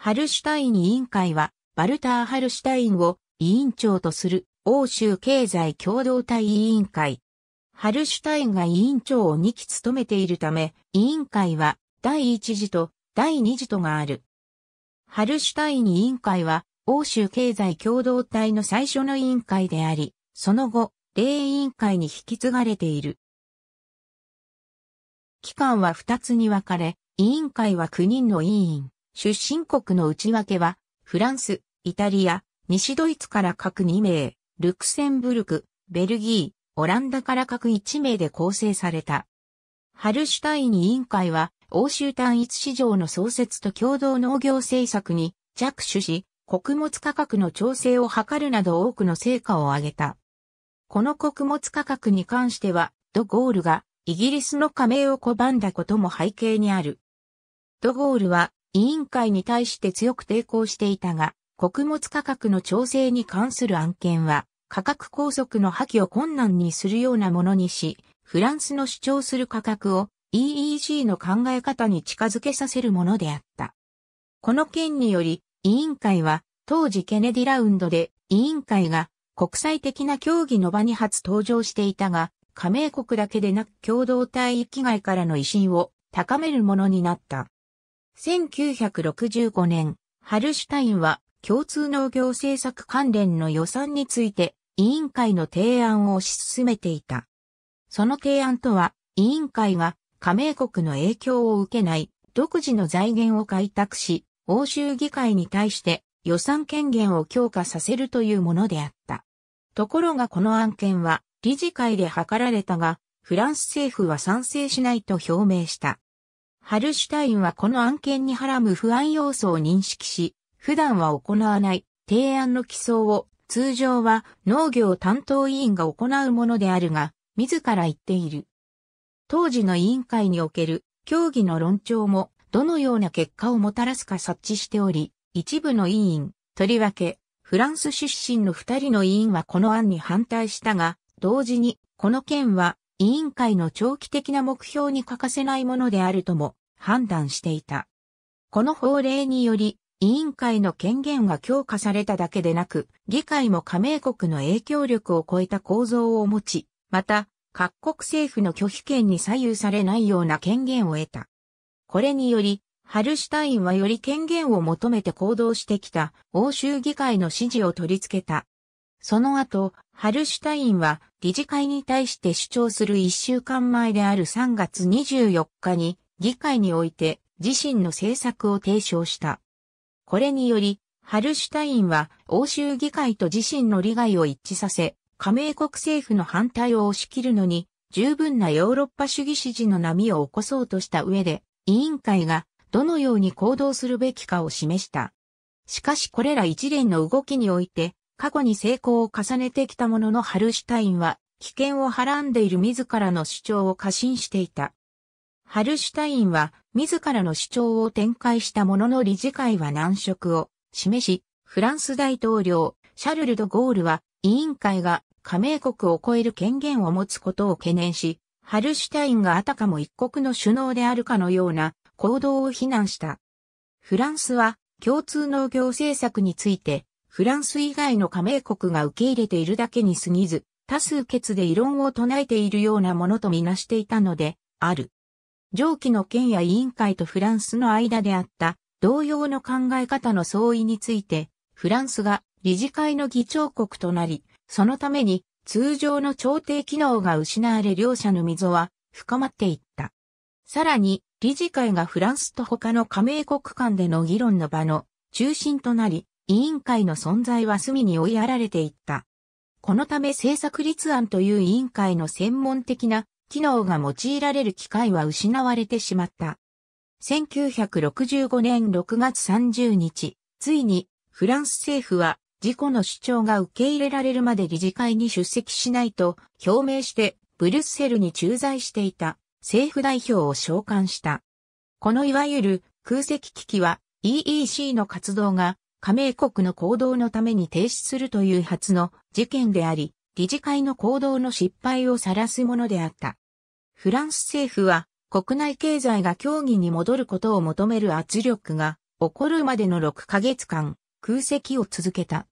ハルシュタイン委員会は、バルター・ハルシュタインを委員長とする欧州経済共同体委員会。ハルシュタインが委員長を2期務めているため、委員会は第1次と第2次とがある。ハルシュタイン委員会は、欧州経済共同体の最初の委員会であり、その後、例委員会に引き継がれている。期間は2つに分かれ、委員会は9人の委員。出身国の内訳は、フランス、イタリア、西ドイツから各2名、ルクセンブルク、ベルギー、オランダから各1名で構成された。ハルシュタイン委員会は、欧州単一市場の創設と共同農業政策に着手し、穀物価格の調整を図るなど多くの成果を上げた。この穀物価格に関しては、ドゴールがイギリスの加盟を拒んだことも背景にある。ドゴールは委員会に対して強く抵抗していたが、穀物価格の調整に関する案件は、価格拘束の破棄を困難にするようなものにし、フランスの主張する価格を EEG の考え方に近づけさせるものであった。この件により、委員会は、当時ケネディラウンドで委員会が国際的な協議の場に初登場していたが、加盟国だけでなく共同体域外からの威信を高めるものになった。1965年、ハルシュタインは共通農業政策関連の予算について委員会の提案を推し進めていた。その提案とは、委員会が加盟国の影響を受けない独自の財源を開拓し、欧州議会に対して予算権限を強化させるというものであった。ところがこの案件は理事会で図られたが、フランス政府は賛成しないと表明した。ハルシュタインはこの案件にはらむ不安要素を認識し、普段は行わない提案の起草を通常は農業担当委員が行うものであるが、自ら言っている。当時の委員会における協議の論調もどのような結果をもたらすか察知しており、一部の委員、とりわけフランス出身の二人の委員はこの案に反対したが、同時にこの件は委員会の長期的な目標に欠かせないものであるとも判断していた。この法令により、委員会の権限が強化されただけでなく、議会も加盟国の影響力を超えた構造を持ち、また、各国政府の拒否権に左右されないような権限を得た。これにより、ハルシュタインはより権限を求めて行動してきた欧州議会の指示を取り付けた。その後、ハルシュタインは理事会に対して主張する1週間前である3月24日に議会において自身の政策を提唱した。これにより、ハルシュタインは欧州議会と自身の利害を一致させ、加盟国政府の反対を押し切るのに、十分なヨーロッパ主義支持の波を起こそうとした上で、委員会がどのように行動するべきかを示した。しかしこれら一連の動きにおいて、過去に成功を重ねてきたもののハルシュタインは、危険をはらんでいる自らの主張を過信していた。ハルシュタインは自らの主張を展開したものの理事会は難色を示し、フランス大統領シャルル・ド・ゴールは委員会が加盟国を超える権限を持つことを懸念し、ハルシュタインがあたかも一国の首脳であるかのような行動を非難した。フランスは共通農業政策について、フランス以外の加盟国が受け入れているだけに過ぎず、多数決で異論を唱えているようなものとみなしていたので、ある。上記の県や委員会とフランスの間であった同様の考え方の相違について、フランスが理事会の議長国となり、そのために通常の調停機能が失われ両者の溝は深まっていった。さらに、理事会がフランスと他の加盟国間での議論の場の中心となり、委員会の存在は隅に追いやられていった。このため政策立案という委員会の専門的な機能が用いられる機会は失われてしまった。1965年6月30日、ついにフランス政府は事故の主張が受け入れられるまで理事会に出席しないと表明してブリュッセルに駐在していた政府代表を召喚した。このいわゆる空席危機は EEC の活動が加盟国の行動のために停止するという初の事件であり、理事会の行動の失敗を晒すものであった。フランス政府は国内経済が協議に戻ることを求める圧力が起こるまでの6ヶ月間空席を続けた。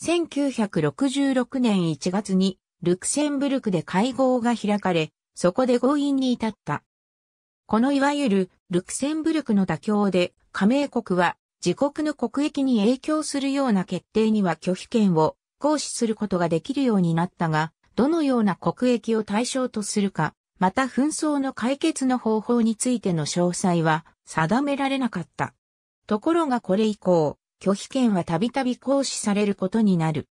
1966年1月にルクセンブルクで会合が開かれ、そこで合意に至った。このいわゆるルクセンブルクの妥協で加盟国は自国の国益に影響するような決定には拒否権を行使することができるようになったが、どのような国益を対象とするか、また紛争の解決の方法についての詳細は定められなかった。ところがこれ以降、拒否権はたびたび行使されることになる。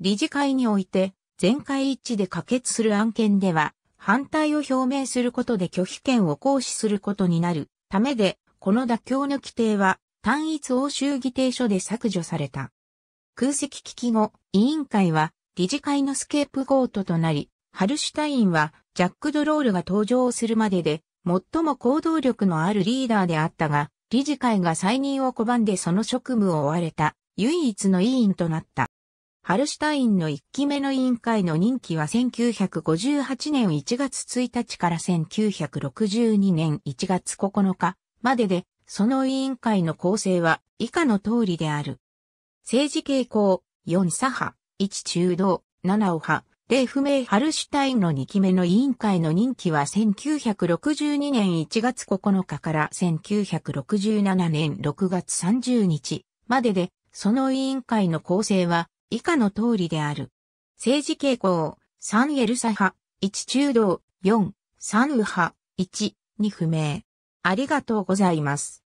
理事会において、全会一致で可決する案件では、反対を表明することで拒否権を行使することになるためで、この妥協の規定は単一欧州議定書で削除された。空席危機後、委員会は理事会のスケープゴートとなり、ハルシュタインはジャック・ドロールが登場するまでで最も行動力のあるリーダーであったが、理事会が再任を拒んでその職務を追われた唯一の委員となった。ハルシュタインの1期目の委員会の任期は1958年1月1日から1962年1月9日までで、その委員会の構成は以下の通りである。政治傾向、4左派、1中道、7右派、で、不明ハルシュタインの2期目の委員会の任期は1962年1月9日から1967年6月30日までで、その委員会の構成は以下の通りである。政治傾向、3エルサ派、1中道、4、3右派、1、2不明。ありがとうございます。